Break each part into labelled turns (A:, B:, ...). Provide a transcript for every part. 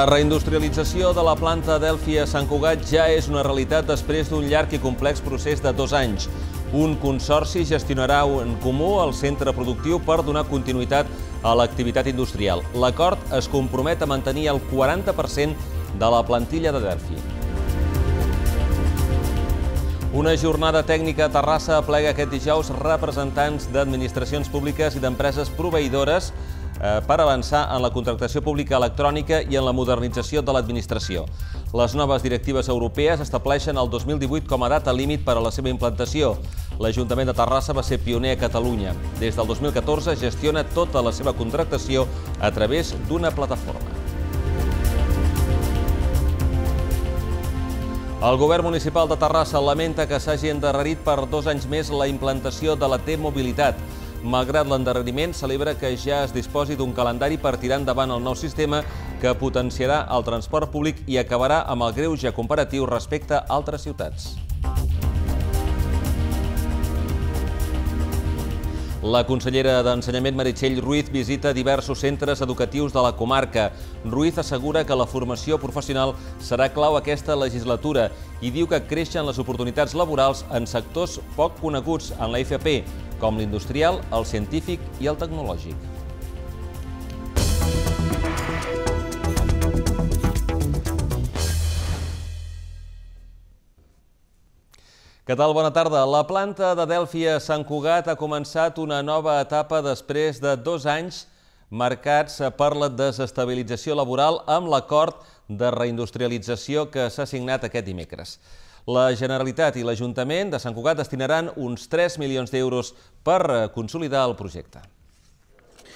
A: La reindustrialització de la planta d'Elfi a Sant Cugat ja és una realitat després d'un llarg i complex procés de dos anys. Un consorci gestionarà en comú el centre productiu per donar continuïtat a l'activitat industrial. L'acord es compromet a mantenir el 40% de la plantilla de Delfi. Una jornada tècnica a Terrassa aplega aquest dijous representants d'administracions públiques i d'empreses proveïdores Eh, per avançar en la contractació pública electrònica i en la modernització de l'administració. Les noves directives europees estableixen el 2018 com a data límit per a la seva implantació. L'Ajuntament de Terrassa va ser pioner a Catalunya. Des del 2014 gestiona tota la seva contractació a través d'una plataforma. El govern municipal de Terrassa lamenta que s'hagi endarrerit per dos anys més la implantació de la T-Mobilitat. Malgrat l'endarreriment, celebra que ja es disposi d'un calendari per tirar endavant el nou sistema que potenciarà el transport públic i acabarà amb el greu ja comparatiu respecte a altres ciutats. La consellera d'Ensenyament Meritxell Ruiz visita diversos centres educatius de la comarca. Ruiz assegura que la formació professional serà clau aquesta legislatura i diu que creixen les oportunitats laborals en sectors poc coneguts en la FP com l'industrial, el científic i el tecnològic. Què tal? Bona tarda. La planta de Delphi a Sant Cugat ha començat una nova etapa després de dos anys marcats per la desestabilització laboral amb l'acord de reindustrialització que s'ha signat aquest dimecres. La Generalitat i l'Ajuntament de Sant Cugat destinaran uns 3 milions d'euros per eh, consolidar el projecte.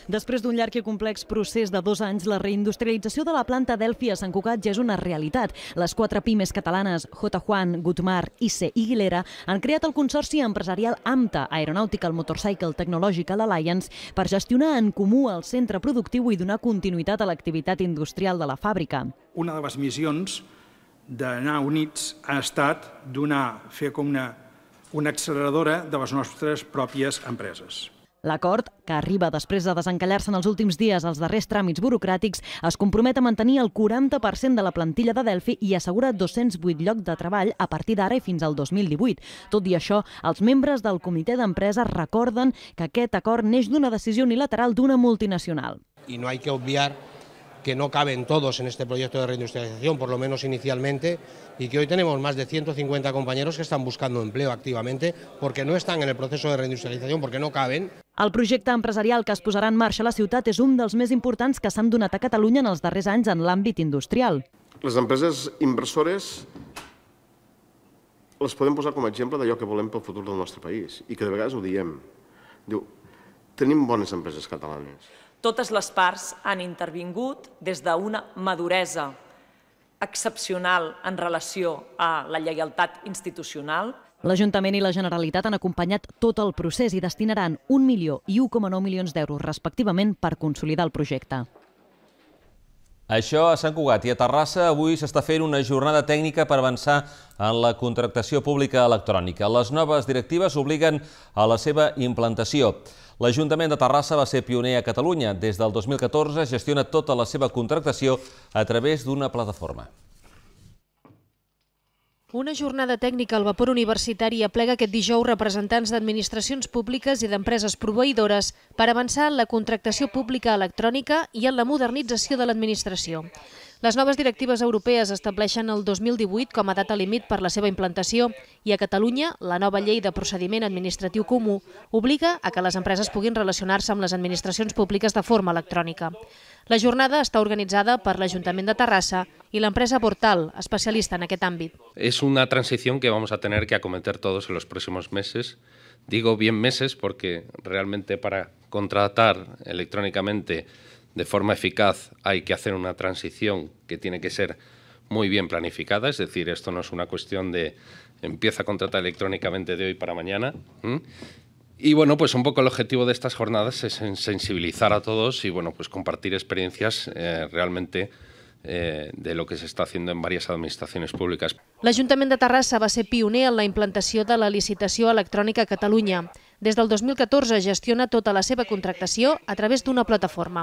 B: Després d'un llarg i complex procés de dos anys, la reindustrialització de la planta d'Elfi a Sant Cugat ja és una realitat. Les quatre pimes catalanes, J. Juan, Gutmar, Ise i Guilera, han creat el Consorci Empresarial AMTA, Aeronautical Motorcycle Technological Alliance, per gestionar en comú el centre productiu i donar continuïtat a l'activitat industrial de la fàbrica.
C: Una de
D: les missions d'anar units ha estat donar, fer com una, una acceleradora de les nostres pròpies empreses.
B: L'acord, que arriba després de desencallar-se en els últims dies els darrers tràmits burocràtics, es compromet a mantenir el 40% de la plantilla de Delphi i assegura 208 llocs de treball a partir d'ara i fins al 2018. Tot i això, els membres del comitè d'empresa recorden que aquest acord neix d'una decisió unilateral d'una multinacional.
D: I no hay que obviar que no caben todos en este proyecto de reindustrialización, por lo menos inicialmente, y que hoy tenemos más de 150 compañeros que están buscando empleo
B: activamente porque no están en el proceso de reindustrialización, porque no caben. El projecte empresarial que es posarà en marxa a la ciutat és un dels més importants que s'han donat a Catalunya en els darrers anys en l'àmbit industrial.
D: Les empreses inversores les podem posar com a exemple d'allò que volem pel futur del nostre país i que de vegades ho diem. Diu, tenim bones empreses
B: catalanes totes les parts han intervingut des d'una maduresa excepcional en relació a la lleialtat institucional. L'Ajuntament i la Generalitat han acompanyat tot el procés i destinaran 1 milió i 1,9 milions d'euros respectivament per consolidar el projecte.
A: Això a Sant Cugat i a Terrassa avui s'està fent una jornada tècnica per avançar en la contractació pública electrònica. Les noves directives obliguen a la seva implantació. L'Ajuntament de Terrassa va ser pioner a Catalunya. Des del 2014 gestiona tota la seva contractació a través d'una plataforma.
E: Una jornada tècnica al vapor universitari aplega aquest dijous representants d'administracions públiques i d'empreses proveïdores per avançar en la contractació pública electrònica i en la modernització de l'administració. Les noves directives europees estableixen el 2018 com a data límit per la seva implantació i a Catalunya la nova llei de procediment administratiu comú obliga a que les empreses puguin relacionar-se amb les administracions públiques de forma electrònica. La jornada està organitzada per l'Ajuntament de Terrassa i l'empresa Portal, especialista en aquest àmbit.
A: És una transició que vamos a tener que acometer todos en los próximos meses. Digo bien meses porque realmente para contratar electrónicamente de forma eficaz hay que hacer una transición que tiene que ser muy bien planificada, es decir, esto no es una cuestión de empieza a contratar electrónicamente
D: de hoy para mañana. Y bueno, pues un poco el objetivo de estas jornadas es sensibilizar a todos y bueno, pues compartir experiencias eh, realmente eh, de lo que se
A: está haciendo en varias administraciones públicas.
E: La Ayuntamiento de Terrassa va ser pioner en la implantación de la licitación electrónica cataluña Des del 2014 gestiona tota la seva contractació a través d'una plataforma.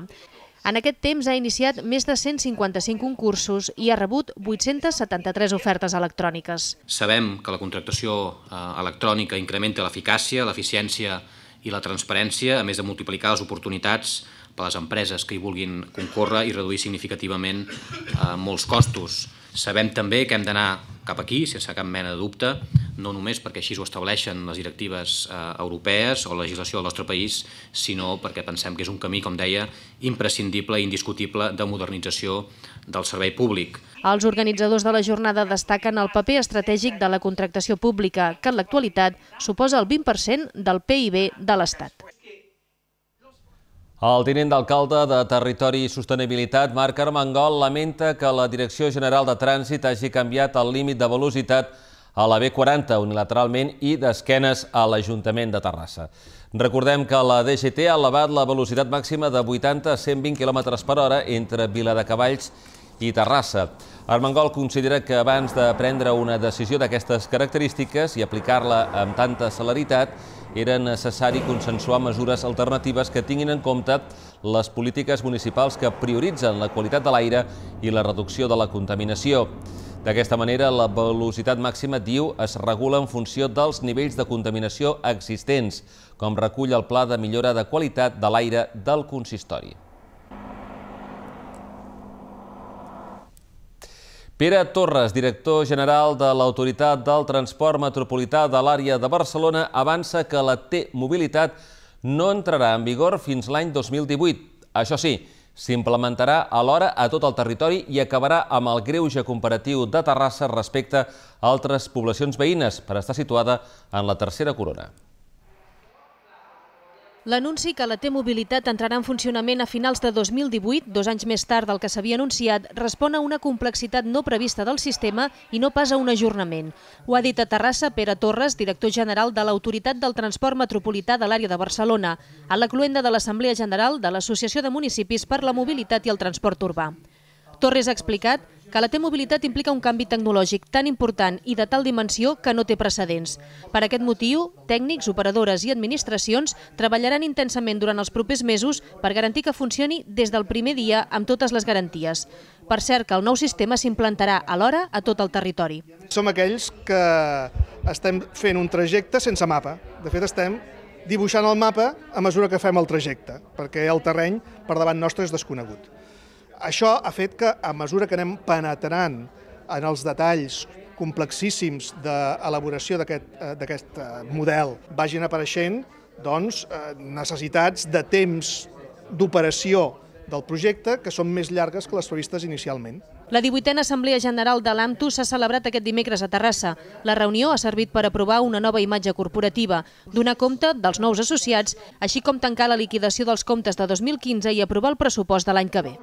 E: En aquest temps ha iniciat més de 155 concursos i ha rebut 873 ofertes electròniques.
D: Sabem que la contractació eh, electrònica incrementa l'eficàcia, l'eficiència i la transparència, a més de multiplicar les oportunitats per a les empreses que hi vulguin concórrer i reduir significativament eh, molts costos. Sabem també que hem d'anar cap aquí, sense cap mena de dubte, no només perquè així ho estableixen les directives eh, europees o la legislació del nostre país, sinó perquè pensem que és un camí, com deia, imprescindible i indiscutible de modernització del servei públic.
E: Els organitzadors de la jornada destaquen el paper estratègic de la contractació pública, que en l'actualitat suposa el 20% del PIB de l'Estat.
A: El tinent d'alcalde de Territori i Sostenibilitat, Marc Armengol, lamenta que la Direcció General de Trànsit hagi canviat el límit de velocitat a la B40 unilateralment i d'esquenes a l'Ajuntament de Terrassa. Recordem que la DGT ha elevat la velocitat màxima de 80 a 120 km per hora entre Viladecavalls i Terrassa. Armengol considera que abans de prendre una decisió d'aquestes característiques i aplicar-la amb tanta celeritat, era necessari consensuar mesures alternatives que tinguin en compte les polítiques municipals que prioritzen la qualitat de l'aire i la reducció de la contaminació. D'aquesta manera, la velocitat màxima, diu, es regula en funció dels nivells de contaminació existents, com recull el Pla de Millora de Qualitat de l'Aire del Consistori. Pere Torres, director general de l'Autoritat del Transport Metropolità de l'àrea de Barcelona, avança que la T-Mobilitat no entrarà en vigor fins l'any 2018. Això sí, s'implementarà alhora a tot el territori i acabarà amb el greuge comparatiu de Terrassa respecte a altres poblacions veïnes per estar situada en la tercera corona.
E: L'anunci que la T-Mobilitat entrarà en funcionament a finals de 2018, dos anys més tard del que s'havia anunciat, respon a una complexitat no prevista del sistema i no pas a un ajornament. Ho ha dit a Terrassa Pere Torres, director general de l'Autoritat del Transport Metropolità de l'àrea de Barcelona, a la cluenda de l'Assemblea General de l'Associació de Municipis per la Mobilitat i el Transport Urbà. Torres ha explicat que la T-mobilitat implica un canvi tecnològic tan important i de tal dimensió que no té precedents. Per aquest motiu, tècnics, operadores i administracions treballaran intensament durant els propers mesos per garantir que funcioni des del primer dia amb totes les garanties. Per cert, que el nou sistema s'implantarà alhora a tot el territori.
D: Som aquells que estem fent un trajecte sense mapa. De fet, estem dibuixant el mapa a mesura que fem el trajecte, perquè el terreny per davant nostre és desconegut. Això ha fet que, a mesura que anem penetrant en els detalls complexíssims d'elaboració d'aquest eh, eh, model, vagin apareixent doncs, eh, necessitats de temps d'operació del projecte que són més llargues que les previstes inicialment.
E: La 18a Assemblea General de l'AMTU s'ha celebrat aquest dimecres a Terrassa. La reunió ha servit per aprovar una nova imatge corporativa, donar compte dels nous associats, així com tancar la liquidació dels comptes de 2015 i aprovar el pressupost de l'any que ve.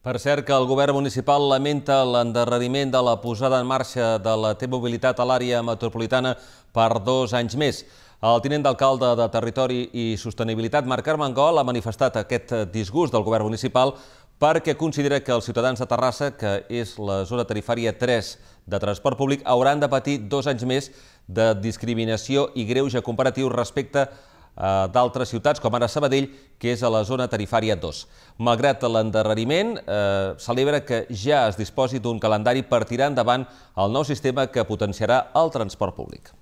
A: Per cert que el govern municipal lamenta l'endarreriment de la posada en marxa de la T-mobilitat a l'àrea metropolitana per dos anys més. El tinent d'alcalde de Territori i Sostenibilitat, Marc Armengol, ha manifestat aquest disgust del govern municipal perquè considera que els ciutadans de Terrassa, que és la zona tarifària 3 de transport públic, hauran de patir dos anys més de discriminació i greuge comparatiu respecte Eh, d'altres ciutats, com ara Sabadell, que és a la zona tarifària 2. Malgrat l'endarreriment, eh, celebra que ja es disposi d'un calendari per tirar endavant el nou sistema que potenciarà el transport públic.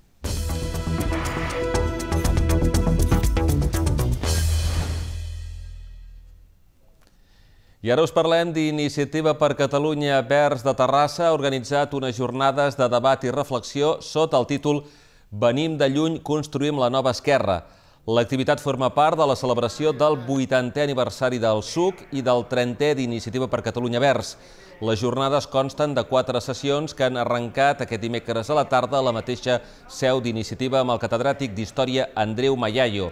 A: I ara us parlem d'Iniciativa per Catalunya Verds de Terrassa, ha organitzat unes jornades de debat i reflexió sota el títol Venim de lluny, construïm la nova esquerra. L'activitat forma part de la celebració del 80è aniversari del SUC i del 30è d'Iniciativa per Catalunya Verds. Les jornades consten de quatre sessions que han arrencat aquest dimecres a la tarda a la mateixa seu d'Iniciativa amb el catedràtic d'Història Andreu Maiallo.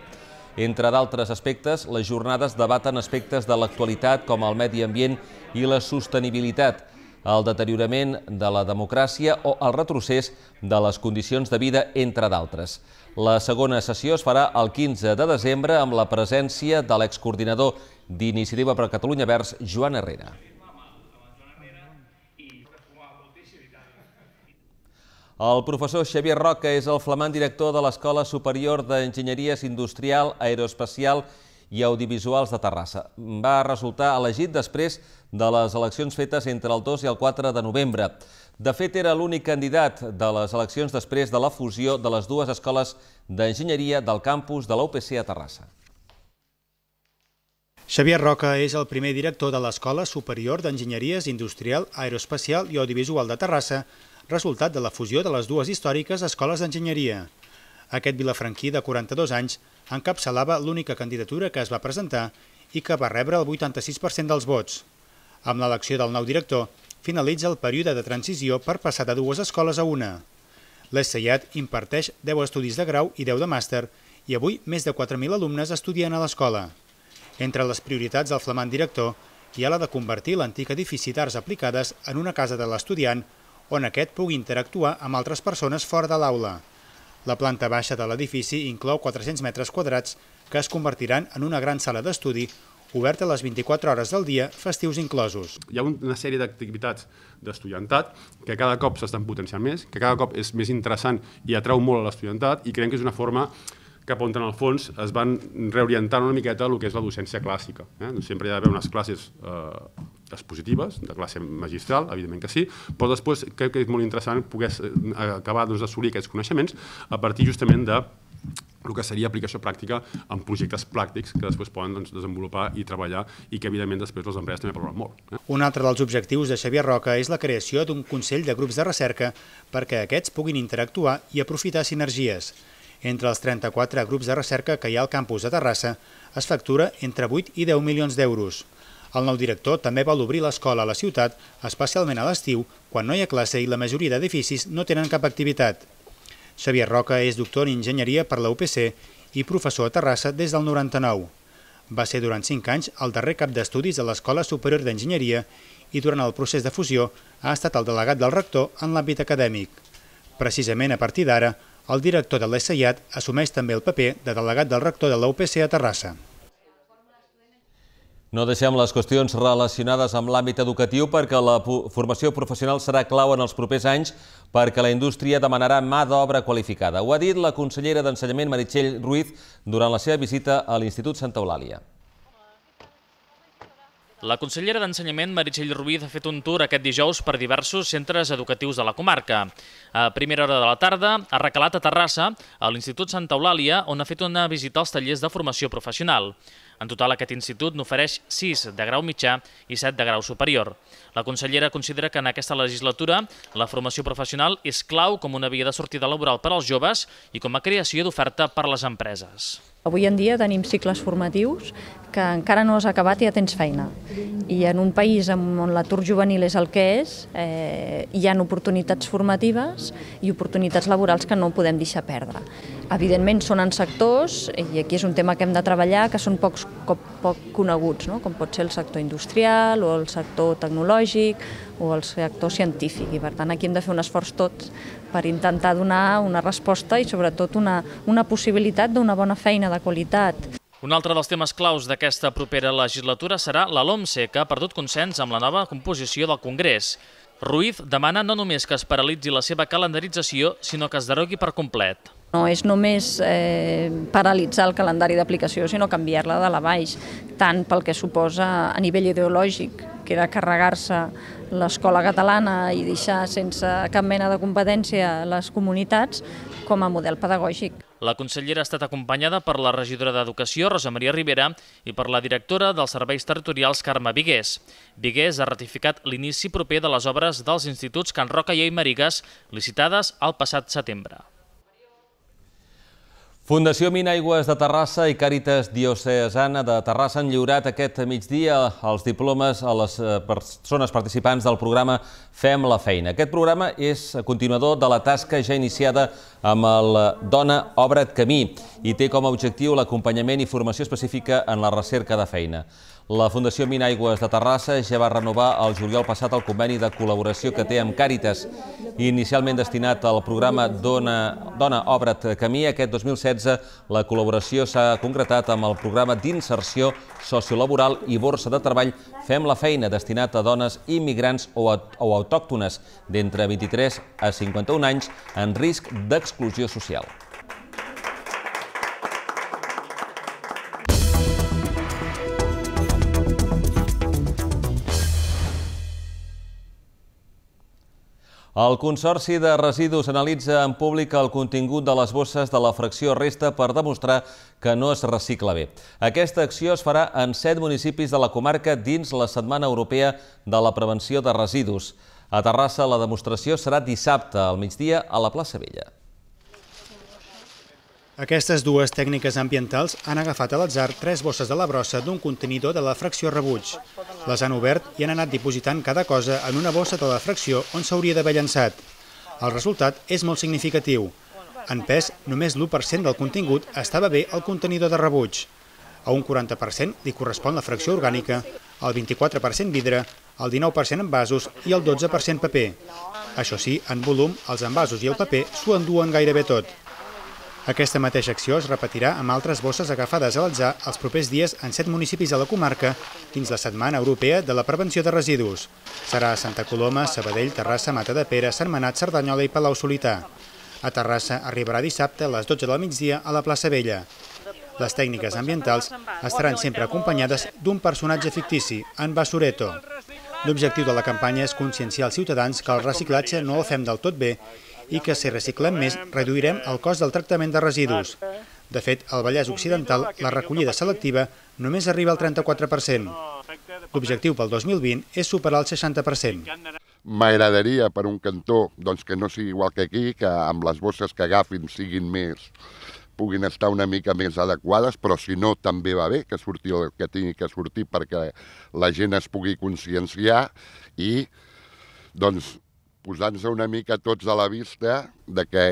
A: Entre d'altres aspectes, les jornades debaten aspectes de l'actualitat com el medi ambient i la sostenibilitat, el deteriorament de la democràcia o el retrocés de les condicions de vida, entre d'altres. La segona sessió es farà el 15 de desembre amb la presència de l'excoordinador d'Iniciativa per Catalunya Verds, Joan Herrera. El professor Xavier Roca és el flamant director de l'Escola Superior d'Enginyeries Industrial, Aeroespacial i Audiovisuals de Terrassa. Va resultar elegit després de les eleccions fetes entre el 2 i el 4 de novembre. De fet, era l'únic candidat de les eleccions després de la fusió de les dues escoles d'enginyeria del campus de l'UPC a Terrassa.
D: Xavier Roca és el primer director de l'Escola
A: Superior d'Enginyeries Industrial,
D: Aeroespacial i Audiovisual de Terrassa, resultat de la fusió de les dues històriques escoles d'enginyeria. Aquest vilafranquí de 42 anys encapçalava l'única candidatura que es va presentar i que va rebre el 86% dels vots. Amb l'elecció del nou director, finalitza el període de transició per passar de dues escoles a una. L'Essayat imparteix 10 estudis de grau i 10 de màster i avui més de 4.000 alumnes estudien a l'escola. Entre les prioritats del flamant director hi ha la de convertir l'antic edifici d'arts aplicades en una casa de l'estudiant on aquest pugui interactuar amb altres persones fora de l'aula. La planta baixa de l'edifici inclou 400 metres quadrats que es convertiran en una gran sala d'estudi obert a les 24 hores del dia, festius inclosos. Hi ha una sèrie d'activitats d'estudiantat que cada cop s'estan potenciant més, que cada cop és més interessant i atrau molt a l'estudiantat i creiem que és una forma cap on en el fons es van reorientant una miqueta el que és la docència clàssica. Eh? sempre hi ha d'haver unes classes eh, expositives, de classe magistral, evidentment que sí, però després crec que és molt interessant poder eh, acabar doncs, d'assolir doncs, aquests coneixements a partir justament de el que seria aplicació pràctica en projectes pràctics que després poden doncs, desenvolupar i treballar i que, evidentment, després les empreses també valoren molt. Eh? Un altre dels objectius de Xavier Roca és la creació d'un Consell de Grups de Recerca perquè aquests puguin interactuar i aprofitar sinergies. Entre els 34 grups de recerca que hi ha al campus de Terrassa es factura entre 8 i 10 milions d'euros. El nou director també vol obrir l'escola a la ciutat, especialment a l'estiu, quan no hi ha classe i la majoria d'edificis no tenen cap activitat. Xavier Roca és doctor en enginyeria per la UPC i professor a Terrassa des del 99. Va ser durant 5 anys el darrer cap d'estudis a l'Escola Superior d'Enginyeria i durant el procés de fusió ha estat el delegat del rector en l'àmbit acadèmic. Precisament a partir d'ara, el director de l'ESAIAT assumeix també el paper de delegat del rector de la UPC a Terrassa.
A: No deixem les qüestions relacionades amb l'àmbit educatiu perquè la formació professional serà clau en els propers anys perquè la indústria demanarà mà d'obra qualificada. Ho ha dit la consellera d'Ensenyament Meritxell Ruiz durant la seva visita a l'Institut Santa Eulàlia.
C: La consellera d'Ensenyament, Meritxell Ruiz, ha fet un tour aquest dijous per diversos centres educatius de la comarca. A primera hora de la tarda ha recalat a Terrassa, a l'Institut Santa Eulàlia, on ha fet una visita als tallers de formació professional. En total, aquest institut n'ofereix 6 de grau mitjà i 7 de grau superior. La consellera considera que en aquesta legislatura la formació professional és clau com una via de sortida laboral per als joves i com a creació d'oferta per a les empreses.
F: Avui en dia tenim cicles formatius que encara no has acabat i ja tens feina. I en un país on l'atur juvenil és el que és, eh, hi ha oportunitats formatives i oportunitats laborals que no podem deixar perdre. Evidentment són en sectors, i aquí és un tema que hem de treballar, que són pocs, poc, poc coneguts, no? com pot ser el sector industrial o el sector tecnològic o el sector científic. I per tant aquí hem de fer un esforç tots per intentar donar una resposta i sobretot una, una possibilitat d'una bona feina de qualitat.
C: Un altre dels temes claus d'aquesta propera legislatura serà la LOMCE, que ha perdut consens amb la nova composició del Congrés. Ruiz demana no només que es paralitzi la seva calendarització, sinó que es derogui per complet.
F: No és només eh, paralitzar el calendari d'aplicació, sinó canviar-la de la baix, tant pel que suposa a nivell ideològic, que era carregar-se l'escola catalana i deixar sense cap mena de competència les comunitats, com a model pedagògic.
C: La consellera ha estat acompanyada per la regidora d'Educació, Rosa Maria Rivera, i per la directora dels Serveis Territorials, Carme Vigués. Vigués ha ratificat l'inici proper de les obres dels instituts Can Roca i Eimerigues, licitades el passat setembre.
A: Fundació Minaigües de Terrassa i Càritas Diocesana de Terrassa han lliurat aquest migdia els diplomes a les eh, persones participants del programa Fem la feina. Aquest programa és continuador de la tasca ja iniciada amb el Dona Obra't Camí i té com a objectiu l'acompanyament i formació específica en la recerca de feina. La Fundació Minaigües de Terrassa ja va renovar el juliol passat el conveni de col·laboració que té amb Càritas. Inicialment destinat al programa Dona, Dona Obra't Camí, aquest 2016 la col·laboració s'ha concretat amb el programa d'inserció sociolaboral i borsa de treball Fem la feina, destinat a dones immigrants o, o autòctones d'entre 23 a 51 anys en risc d'exclusió social. El Consorci de Residus analitza en públic el contingut de les bosses de la fracció resta per demostrar que no es recicla bé. Aquesta acció es farà en set municipis de la comarca dins la Setmana Europea de la Prevenció de Residus. A Terrassa, la demostració serà dissabte al migdia a la plaça Vella.
D: Aquestes dues tècniques ambientals han agafat a l'atzar tres bosses de la brossa d'un contenidor de la fracció rebuig. Les han obert i han anat dipositant cada cosa en una bossa de la fracció on s'hauria d'haver llançat. El resultat és molt significatiu. En pes, només l'1% del contingut estava bé al contenidor de rebuig. A un 40% li correspon la fracció orgànica, el 24% vidre, el 19% envasos i el 12% paper. Això sí, en volum, els envasos i el paper s'ho enduen gairebé tot. Aquesta mateixa acció es repetirà amb altres bosses agafades a l'atzar els propers dies en set municipis de la comarca dins la Setmana Europea de la Prevenció de Residus. Serà a Santa Coloma, Sabadell, Terrassa, Mata de Pere, Sermenat, Cerdanyola i Palau Solità. A Terrassa arribarà dissabte a les 12 del migdia a la plaça Vella. Les tècniques ambientals estaran sempre acompanyades d'un personatge fictici, en Basureto. L'objectiu de la campanya és conscienciar els ciutadans que el reciclatge no el fem del tot bé i que si reciclem més reduirem el cost del tractament de residus. De fet, al Vallès Occidental la recollida selectiva només arriba al 34%. L'objectiu pel 2020 és superar el 60% m'agradaria per un cantó doncs, que no sigui igual que aquí, que amb les bosses que agafin siguin més puguin estar una mica més adequades, però si no també va bé que surti el que tingui que sortir perquè la gent es pugui conscienciar i doncs posant nos una mica tots a la vista de que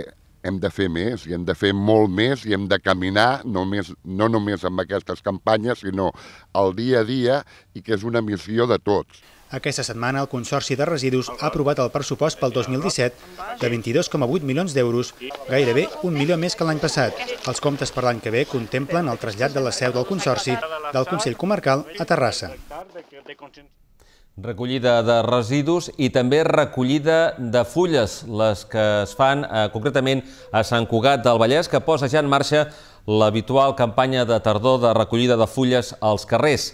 D: hem de fer més i hem de fer molt més i hem de caminar només, no només amb aquestes campanyes, sinó al dia a dia i que és una missió de tots. Aquesta setmana el Consorci de Residus ha aprovat el pressupost pel 2017 de 22,8 milions d'euros, gairebé un milió més que l'any passat. Els comptes per l'any que ve contemplen el trasllat de la seu del Consorci del Consell Comarcal a Terrassa.
A: Recollida de residus i també recollida de fulles, les que es fan eh, concretament a Sant Cugat del Vallès, que posa ja en marxa l'habitual campanya de tardor de recollida de fulles als carrers.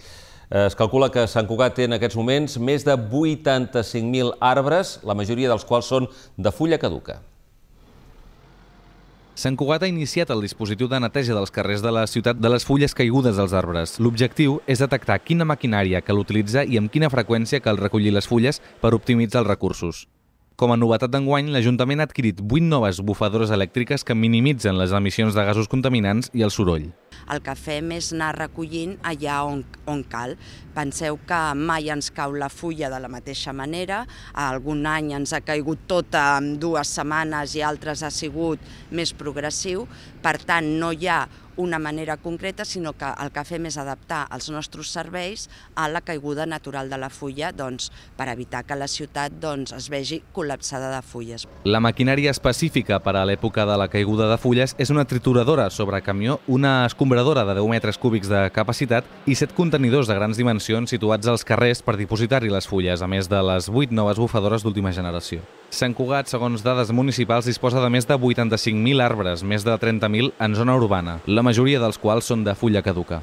A: Eh, es calcula que Sant Cugat té en aquests moments més de 85.000 arbres, la majoria dels quals són de fulla caduca. Sant Cugat ha iniciat el dispositiu de neteja dels carrers de la ciutat de les fulles caigudes dels arbres. L'objectiu és detectar quina maquinària cal utilitzar i amb quina freqüència cal recollir les fulles per optimitzar els recursos. Com a novetat d'enguany, l'Ajuntament ha adquirit 8 noves bufadores elèctriques que minimitzen les emissions de gasos contaminants i el soroll
F: el que fem és anar recollint allà on, on cal. Penseu que mai ens cau la fulla de la mateixa manera, algun any ens ha caigut tota en dues setmanes i altres ha sigut més progressiu, per tant no hi ha una manera concreta, sinó que el que fem és adaptar els nostres serveis a la caiguda natural de la fulla doncs, per evitar que la ciutat doncs, es vegi col·lapsada de fulles.
A: La maquinària específica per a l'època de la caiguda de fulles és una trituradora sobre camió, una escombradora de 10 metres cúbics de capacitat i 7 contenidors de grans dimensions situats als carrers per dipositar-hi les fulles, a més de les 8 noves bufadores d'última generació. Sant Cugat, segons dades municipals, disposa de més de 85.000 arbres, més de 30.000 en zona urbana, la majoria dels quals són de fulla caduca.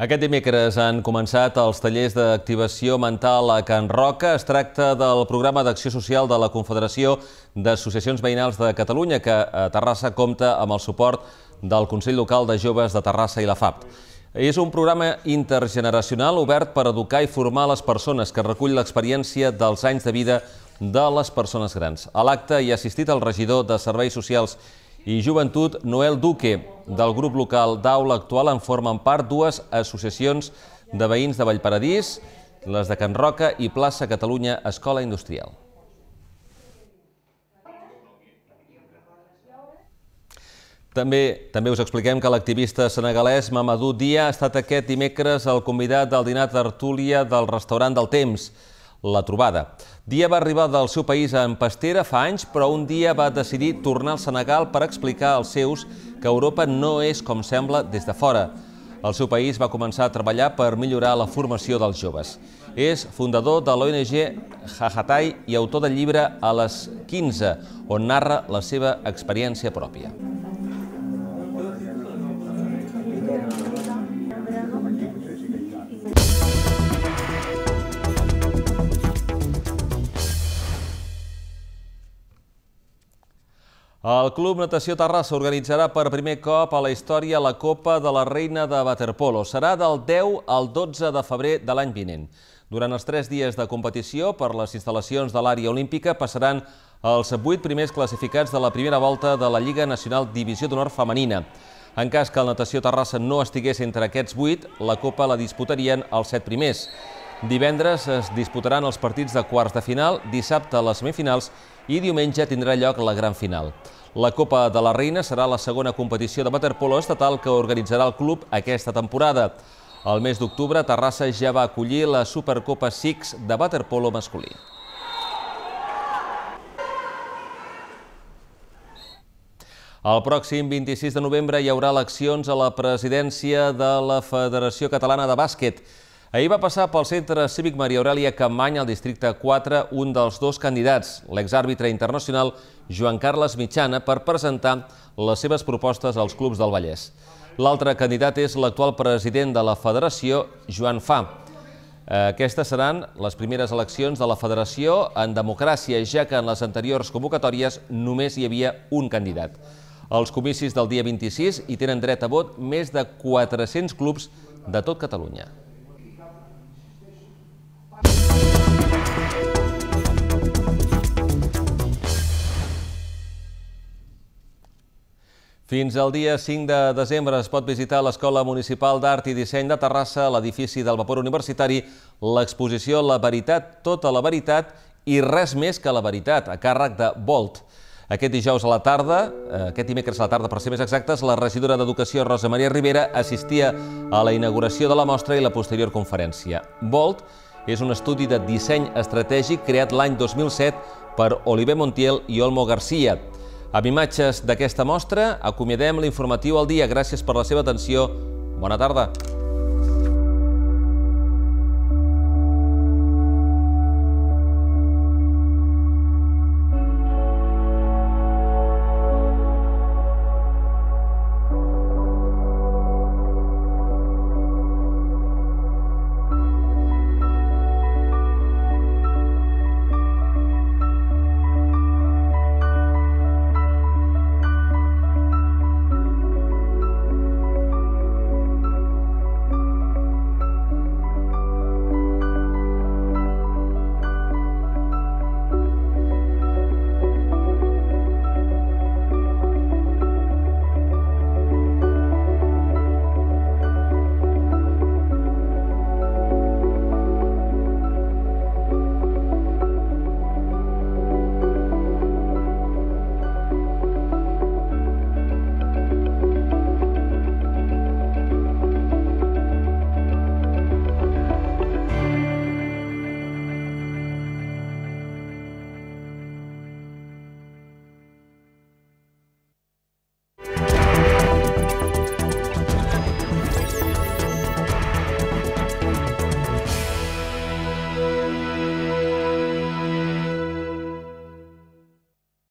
A: Aquest dimecres han començat els tallers d'activació mental a Can Roca. Es tracta del programa d'acció social de la Confederació d'Associacions Veïnals de Catalunya, que a Terrassa compta amb el suport del Consell Local de Joves de Terrassa i la FAPT. És un programa intergeneracional obert per educar i formar les persones que recull l'experiència dels anys de vida de les persones grans. A l'acte hi ha assistit el regidor de Serveis Socials i Joventut, Noel Duque, del grup local d'Aula Actual en formen part dues associacions de veïns de Vallparadís, les de Can Roca i Plaça Catalunya Escola Industrial. També, també us expliquem que l'activista senegalès Mamadou Dia ha estat aquest dimecres el convidat del dinar tertúlia del restaurant del Temps, La Trobada. Dia va arribar del seu país en pastera fa anys, però un dia va decidir tornar al Senegal per explicar als seus que Europa no és com sembla des de fora. El seu país va començar a treballar per millorar la formació dels joves. És fundador de l'ONG Hajatai i autor del llibre A les 15, on narra la seva experiència pròpia. El Club Natació Terrassa organitzarà per primer cop a la història la Copa de la Reina de Waterpolo. Serà del 10 al 12 de febrer de l'any vinent. Durant els tres dies de competició per les instal·lacions de l'àrea olímpica passaran els vuit primers classificats de la primera volta de la Lliga Nacional Divisió d'Honor Femenina. En cas que el Natació Terrassa no estigués entre aquests vuit, la Copa la disputarien els set primers. Divendres es disputaran els partits de quarts de final, dissabte les semifinals i diumenge tindrà lloc la gran final. La Copa de la Reina serà la segona competició de waterpolo estatal que organitzarà el club aquesta temporada. El mes d'octubre, Terrassa ja va acollir la Supercopa Six de waterpolo masculí. El pròxim 26 de novembre hi haurà eleccions a la presidència de la Federació Catalana de Bàsquet. Ahir va passar pel centre cívic Maria Aurelia Campany, al districte 4, un dels dos candidats, l'exàrbitre internacional Joan Carles Mitjana, per presentar les seves propostes als clubs del Vallès. L'altre candidat és l'actual president de la federació, Joan Fa. Aquestes seran les primeres eleccions de la federació en democràcia, ja que en les anteriors convocatòries només hi havia un candidat. Els comicis del dia 26 hi tenen dret a vot més de 400 clubs de tot Catalunya. Fins al dia 5 de desembre es pot visitar l'Escola Municipal d'Art i Disseny de Terrassa a l'edifici del Vapor Universitari l'exposició La Veritat, tota la veritat i res més que la veritat, a càrrec de Volt. Aquest dijous a la tarda, eh, aquest dimecres a la tarda per ser més exactes, la regidora d'Educació Rosa Maria Rivera assistia a la inauguració de la mostra i la posterior conferència. Volt és un estudi de disseny estratègic creat l'any 2007 per Oliver Montiel i Olmo García. Amb imatges d'aquesta mostra, acomiadem l'informatiu al dia. Gràcies per la seva atenció. Bona tarda.